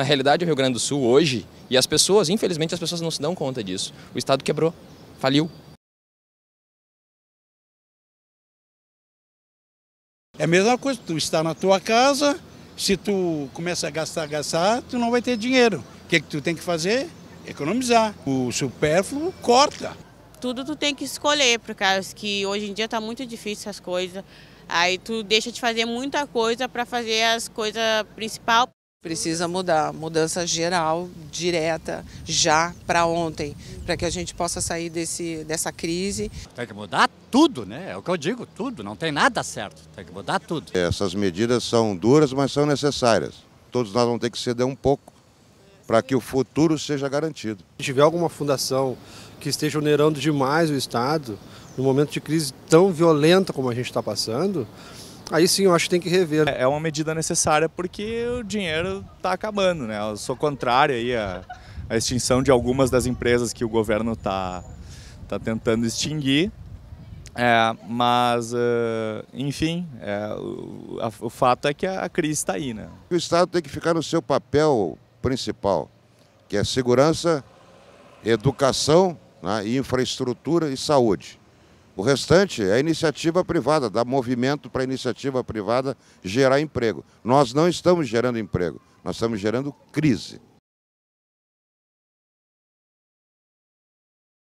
na realidade o Rio Grande do Sul hoje, e as pessoas, infelizmente as pessoas não se dão conta disso, o Estado quebrou, faliu. É a mesma coisa, tu está na tua casa, se tu começa a gastar, gastar, tu não vai ter dinheiro. O que, é que tu tem que fazer? Economizar. O supérfluo corta. Tudo tu tem que escolher, por causa que hoje em dia está muito difícil as coisas. Aí tu deixa de fazer muita coisa para fazer as coisas principal. Precisa mudar, mudança geral, direta, já para ontem, para que a gente possa sair desse, dessa crise. Tem que mudar tudo, né? É o que eu digo, tudo, não tem nada certo, tem que mudar tudo. Essas medidas são duras, mas são necessárias. Todos nós vamos ter que ceder um pouco para que o futuro seja garantido. Se tiver alguma fundação que esteja onerando demais o Estado, num momento de crise tão violenta como a gente está passando, aí sim eu acho que tem que rever. Né? É, é uma medida necessária porque o dinheiro está acabando, né? Eu sou contrário aí a, extinção de algumas das empresas que o governo está tá tentando extinguir. É, mas, eh, enfim, é, o, a, o, fato é que a, crise está aí, né? O Estado tem que ficar no seu papel principal, que é segurança, educação, né, infraestrutura e saúde. O restante é iniciativa privada, dá movimento para a iniciativa privada gerar emprego. Nós não estamos gerando emprego, nós estamos gerando crise.